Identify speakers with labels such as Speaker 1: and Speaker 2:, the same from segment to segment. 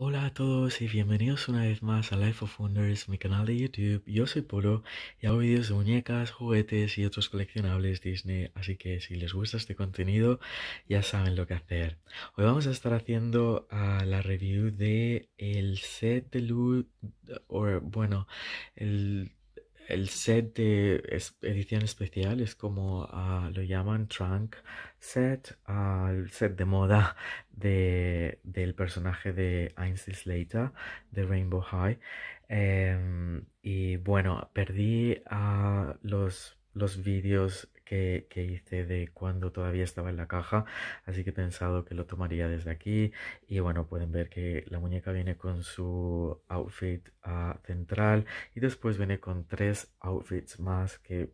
Speaker 1: Hola a todos y bienvenidos una vez más a Life of Wonders, mi canal de YouTube. Yo soy Polo y hago vídeos de muñecas, juguetes y otros coleccionables Disney, así que si les gusta este contenido ya saben lo que hacer. Hoy vamos a estar haciendo ah, la review de el set de luz, o bueno, el el set de edición especial es como ah, lo llaman trunk set, ah, el set de moda de, del personaje de Einstein Slater de Rainbow High. Em, y bueno, perdí a los los vídeos que, hice de cuando todavía estaba en la caja, así que he pensado que lo tomaría desde aquí. Y bueno, pueden ver que la muñeca viene con su outfit ah, central y después viene con tres outfits más que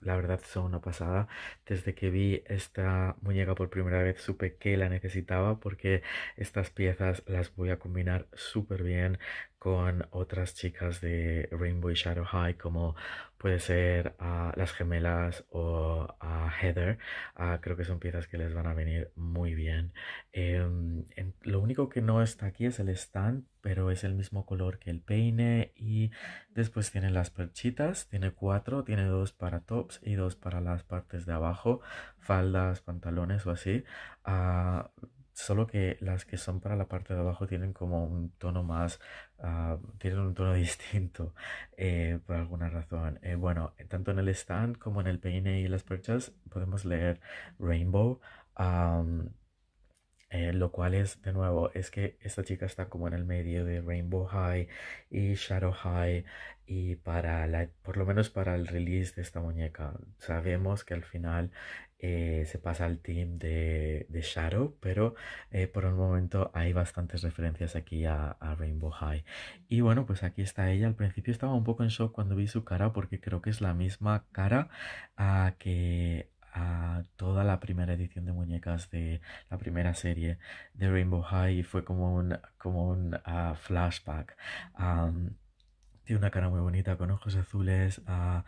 Speaker 1: la verdad son una pasada. Desde que vi esta muñeca por primera vez supe que la necesitaba porque estas piezas las voy a combinar súper bien con otras chicas de Rainbow Shadow High como puede ser a las gemelas o a Heather. Ah, creo que son piezas que les van a venir muy bien. Em, lo único que no está aquí es el stand, pero es el mismo color que el peine y después tiene las perchitas. Tiene cuatro, tiene dos para tops y dos para las partes de abajo, faldas, pantalones o así. Ah, solo que las que son para la parte de abajo tienen como un tono más, ah, tienen un tono distinto eh, por alguna razón. Eh, bueno, tanto en el stand como en el peine y las perchas podemos leer Rainbow. Eh, lo cual es, de nuevo, es que esta chica está como en el medio de Rainbow High y Shadow High. Y para la, por lo menos para el release de esta muñeca, sabemos que al final eh, se pasa al team de, de Shadow, pero eh, por un momento hay bastantes referencias aquí a, a, Rainbow High. Y bueno, pues aquí está ella. Al principio estaba un poco en shock cuando vi su cara porque creo que es la misma cara a que a toda la primera edición de muñecas de la primera serie de Rainbow High y fue como un, como un ah, flashback. tiene una cara muy bonita, con ojos azules, ah,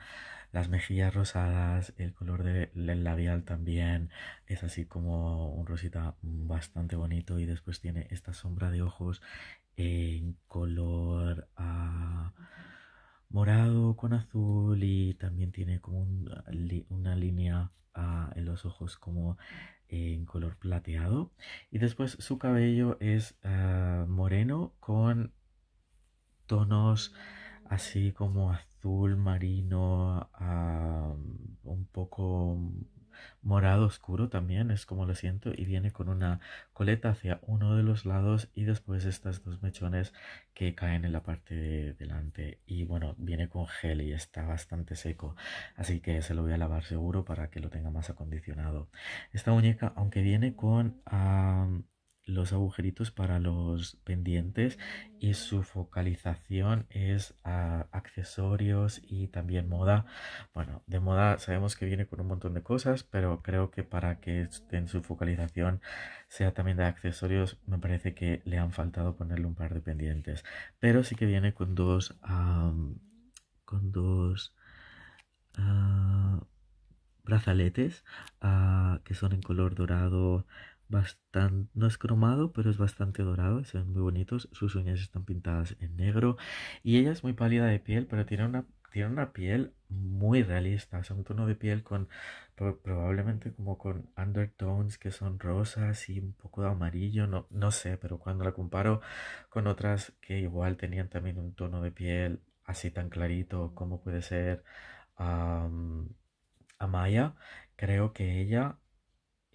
Speaker 1: las mejillas rosadas, el color del labial también es así como un rosita bastante bonito y después tiene esta sombra de ojos en color ah, morado con azul y también tiene como una línea en los ojos como en color plateado. Y después su cabello es ah, moreno con tonos así como azul marino, ah, un poco morado oscuro también, es como lo siento, y viene con una coleta hacia uno de los lados y después estas dos mechones que caen en la parte de delante. Y bueno, viene con gel y está bastante seco, así que se lo voy a lavar seguro para que lo tenga más acondicionado. Esta muñeca, aunque viene con los agujeritos para los pendientes y su focalización es a accesorios y también moda. Bueno, de moda sabemos que viene con un montón de cosas, pero creo que para que este, en su focalización sea también de accesorios, me parece que le han faltado ponerle un par de pendientes. Pero sí que viene con dos... con dos... Ah, brazaletes ah, que son en color dorado bastante, no es cromado, pero es bastante dorado, se muy bonitos, sus uñas están pintadas en negro y ella es muy pálida de piel, pero tiene una, tiene una piel muy realista, o un tono de piel con probablemente como con undertones que son rosas y un poco de amarillo, no, no sé, pero cuando la comparo con otras que igual tenían también un tono de piel así tan clarito como puede ser a Maya creo que ella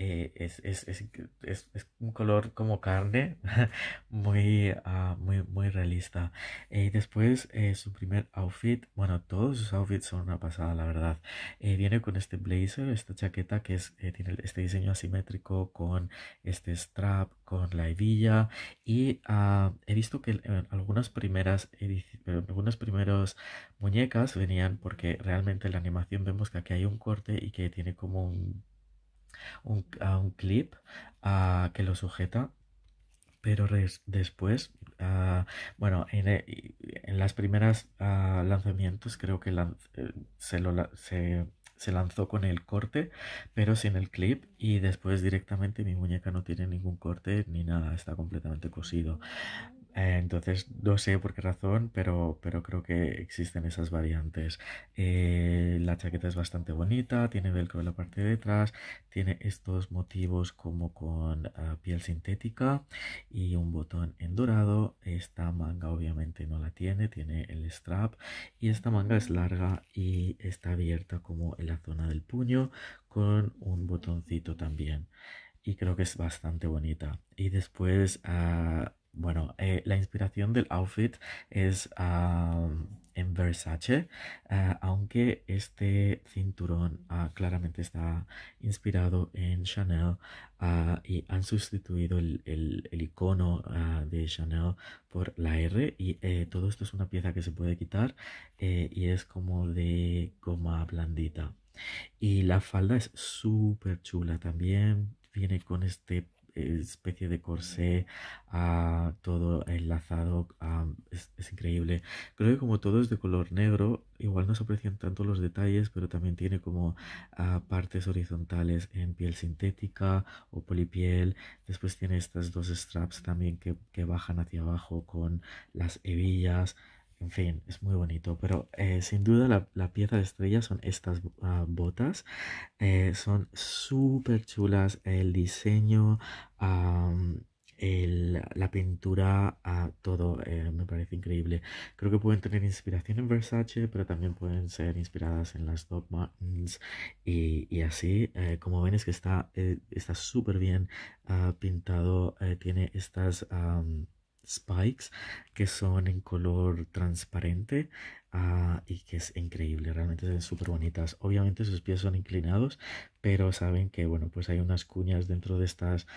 Speaker 1: eh, es, es, es, es, un color como carne, muy, ah, muy, muy realista. y eh, después, eh, su primer outfit, bueno, todos sus outfits son una pasada, la verdad. viene con este blazer, esta chaqueta que es, tiene este diseño asimétrico con este strap, con la hebilla. Y ah, he visto que algunas primeras, algunas primeras muñecas venían porque realmente en la animación vemos que aquí hay un corte y que tiene como un un, clip a, que lo sujeta pero después, bueno, en, eh, en, las primeras lanzamientos creo que eh, se, lo, se, se, lanzó con el corte, pero sin el clip y después directamente mi muñeca no tiene ningún corte ni nada, está completamente cosido. Eh, entonces, no sé por qué razón, pero, pero creo que existen esas variantes. Eh, la chaqueta es bastante bonita, tiene velcro en la parte de atrás tiene estos motivos como con ah, piel sintética y un botón en dorado. Esta manga obviamente no la tiene, tiene el strap y esta manga es larga y está abierta como en la zona del puño con un botoncito también. Y creo que es bastante bonita. Y después... Ah, bueno, eh, la inspiración del outfit es ah, en Versace, ah, aunque este cinturón ah, claramente está inspirado en Chanel y han sustituido el, icono de Chanel por la R y eh, todo esto es una pieza que se puede quitar eh, y es como de goma blandita. Y la falda es súper chula también, viene con este especie de corsé, ah, todo enlazado, ah, es, increíble. Creo que como todo es de color negro, igual no se aprecian tanto los detalles, pero también tiene como ah, partes horizontales en piel sintética o polipiel. Después tiene estas dos straps también que, que bajan hacia abajo con las hebillas. En fin, es muy bonito, pero eh, sin duda la, pieza de estrella son estas ah, botas. Eh, son súper chulas, el diseño, la pintura, ah, todo eh, me parece increíble. Creo que pueden tener inspiración en Versace, pero también pueden ser inspiradas en las Doc y, así. como ven es que está súper bien ah, pintado, tiene estas spikes que son en color transparente ah, y que es increíble realmente son súper bonitas obviamente sus pies son inclinados pero saben que bueno pues hay unas cuñas dentro de estas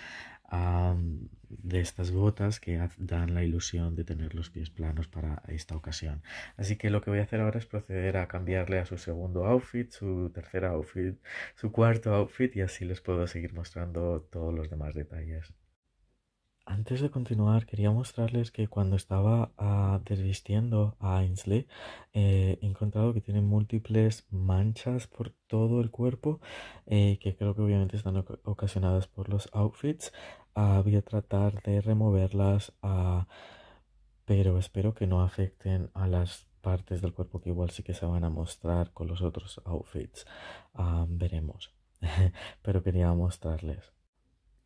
Speaker 1: de estas botas que dan la ilusión de tener los pies planos para esta ocasión así que lo que voy a hacer ahora es proceder a cambiarle a su segundo outfit su tercer outfit su cuarto outfit y así les puedo seguir mostrando todos los demás detalles antes de continuar, quería mostrarles que cuando estaba ah, desvistiendo a Ainsley, eh, he encontrado que tiene múltiples manchas por todo el cuerpo, eh, que creo que obviamente están ocasionadas por los outfits. Ah, voy a tratar de removerlas, ah, pero espero que no afecten a las partes del cuerpo que igual sí que se van a mostrar con los otros outfits. veremos, pero quería mostrarles.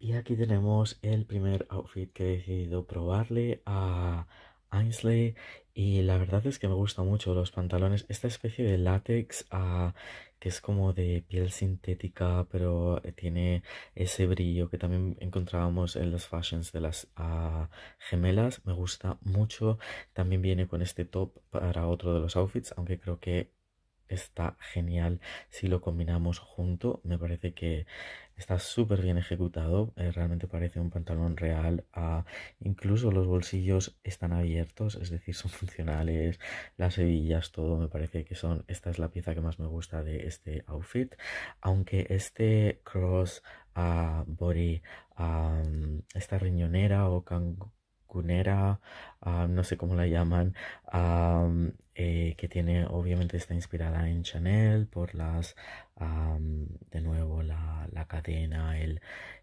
Speaker 1: Y aquí tenemos el primer outfit que he decidido probarle a Ainsley y la verdad es que me gustan mucho los pantalones, esta especie de látex ah, que es como de piel sintética pero eh, tiene ese brillo que también encontrábamos en las fashions de las ah, gemelas, me gusta mucho, también viene con este top para otro de los outfits, aunque creo que está genial si lo combinamos junto. Me parece que está súper bien ejecutado. Eh, realmente parece un pantalón real. Ah, incluso los bolsillos están abiertos, es decir, son funcionales. Las hebillas, todo me parece que son. Esta es la pieza que más me gusta de este outfit. Aunque este cross ah, body, ah, esta riñonera o can cunera, ah, no sé cómo la llaman, eh, que tiene, obviamente está inspirada en Chanel por las, de nuevo, la, la cadena, el,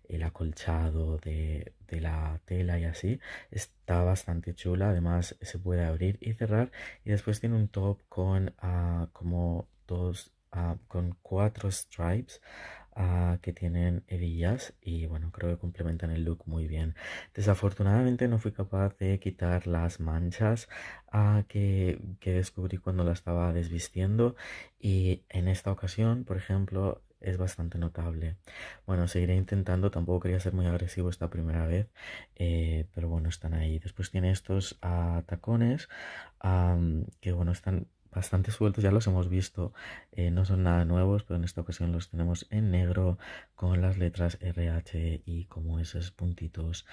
Speaker 1: el acolchado de, de, la tela y así. Está bastante chula, además se puede abrir y cerrar. Y después tiene un top con ah, como dos, ah, con cuatro stripes. Ah, que tienen hebillas y bueno, creo que complementan el look muy bien. Desafortunadamente no fui capaz de quitar las manchas ah, que, descubrí cuando la estaba desvistiendo y en esta ocasión, por ejemplo, es bastante notable. Bueno, seguiré intentando, tampoco quería ser muy agresivo esta primera vez, eh, pero bueno, están ahí. Después tiene estos ah, tacones que bueno, están bastante sueltos, ya los hemos visto, eh, no son nada nuevos, pero en esta ocasión los tenemos en negro con las letras RH y como esos puntitos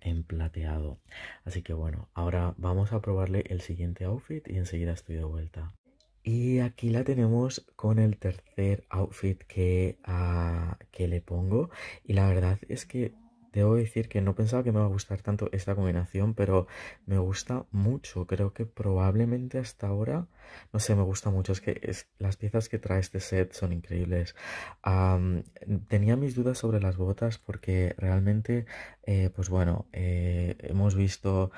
Speaker 1: en plateado. Así que bueno, ahora vamos a probarle el siguiente outfit y enseguida estoy de vuelta. Y aquí la tenemos con el tercer outfit que, ah, que le pongo. Y la verdad es que Debo decir que no pensaba que me iba a gustar tanto esta combinación, pero me gusta mucho. Creo que probablemente hasta ahora, no sé, me gusta mucho. Es que las piezas que trae este set son increíbles. tenía mis dudas sobre las botas porque realmente, eh, pues bueno, eh, hemos visto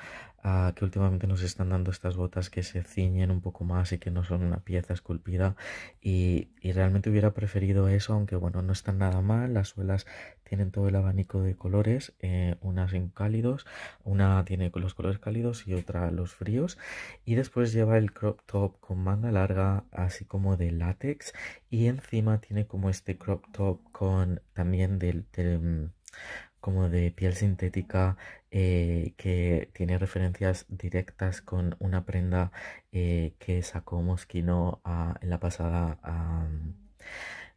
Speaker 1: que últimamente nos están dando estas botas que se ciñen un poco más y que no son una pieza esculpida y, realmente hubiera preferido eso, aunque bueno, no están nada mal, las suelas tienen todo el abanico de colores, eh, unas en cálidos, una tiene los colores cálidos y otra los fríos y después lleva el crop top con manga larga así como de látex y encima tiene como este crop top con también del... Mm, como de piel sintética eh, que tiene referencias directas con una prenda eh, que sacó Moschino ah, en la pasada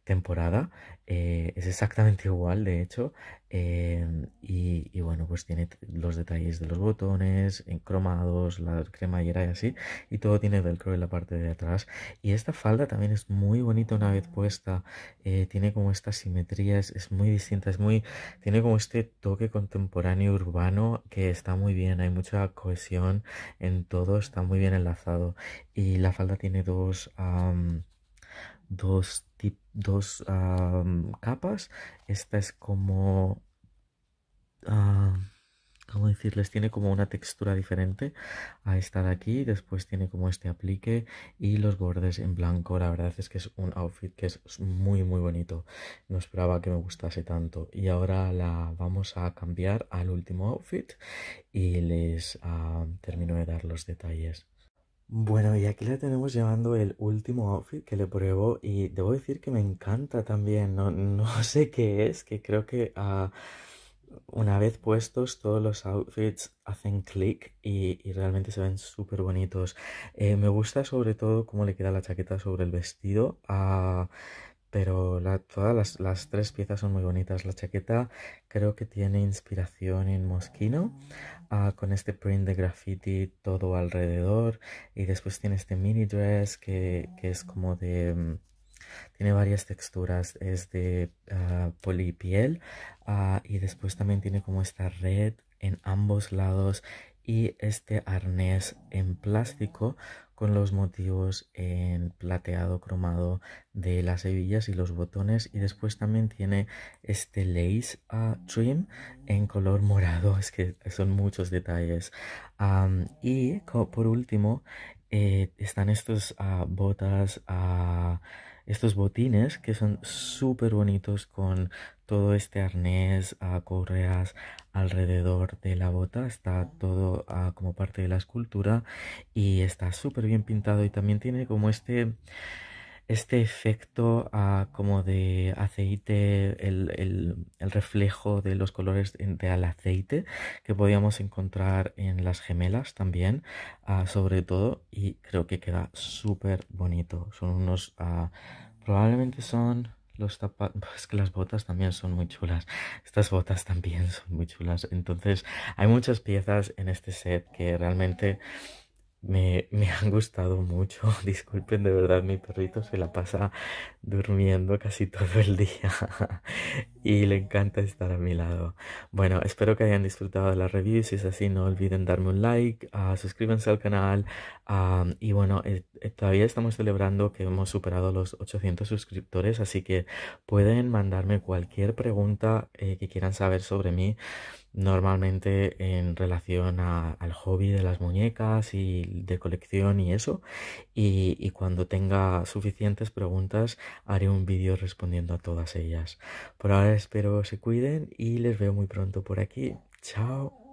Speaker 1: temporada. Eh, es exactamente igual, de hecho. Eh, y, bueno, pues tiene los detalles de los botones, cromados, la cremallera y así. Y todo tiene velcro en la parte de atrás. Y esta falda también es muy bonita una vez puesta. Eh, tiene como estas simetrías es, muy distinta, es muy. Tiene como este toque contemporáneo urbano que está muy bien. Hay mucha cohesión en todo, está muy bien enlazado. Y la falda tiene dos dos, dos capas. Esta es como... como ¿Cómo decirles? Tiene como una textura diferente a esta de aquí. Después tiene como este aplique y los bordes en blanco. La verdad es que es un outfit que es muy, muy bonito. No esperaba que me gustase tanto. Y ahora la vamos a cambiar al último outfit y les termino de dar los detalles. Bueno, y aquí la tenemos llevando el último outfit que le pruebo y debo decir que me encanta también. No, no sé qué es, que creo que a ah, una vez puestos todos los outfits hacen clic y, realmente se ven súper bonitos. Eh, me gusta sobre todo cómo le queda la chaqueta sobre el vestido. a... Ah, pero todas las, tres piezas son muy bonitas. La chaqueta creo que tiene inspiración en Moschino, ah, con este print de graffiti todo alrededor, y después tiene este mini dress que, es como de... Mm, tiene varias texturas, es de ah, polipiel ah, y después también tiene como esta red en ambos lados y este arnés en plástico con los motivos en plateado cromado de las hebillas y los botones y después también tiene este lace ah, trim en color morado es que son muchos detalles y por último eh, están estas ah, botas ah, estos botines que son súper bonitos con todo este arnés a ah, correas alrededor de la bota está todo ah, como parte de la escultura y está súper bien pintado y también tiene como este este efecto como de aceite, el, reflejo de los colores al aceite que podíamos encontrar en las gemelas también, ah, sobre todo, y creo que queda súper bonito. Son unos, ah, probablemente son los tapas... es que las botas también son muy chulas, estas botas también son muy chulas, entonces hay muchas piezas en este set que realmente me, han gustado mucho. Disculpen, de verdad, mi perrito se la pasa durmiendo casi todo el día y le encanta estar a mi lado. Bueno, espero que hayan disfrutado de la review. Si es así, no olviden darme un like, ah, suscríbanse al canal, Ah, y bueno, eh, eh, todavía estamos celebrando que hemos superado los 800 suscriptores, así que pueden mandarme cualquier pregunta eh, que quieran saber sobre mí, normalmente en relación al hobby de las muñecas y de colección y eso. Y, y cuando tenga suficientes preguntas, haré un vídeo respondiendo a todas ellas. Por ahora espero se cuiden y les veo muy pronto por aquí. Chao.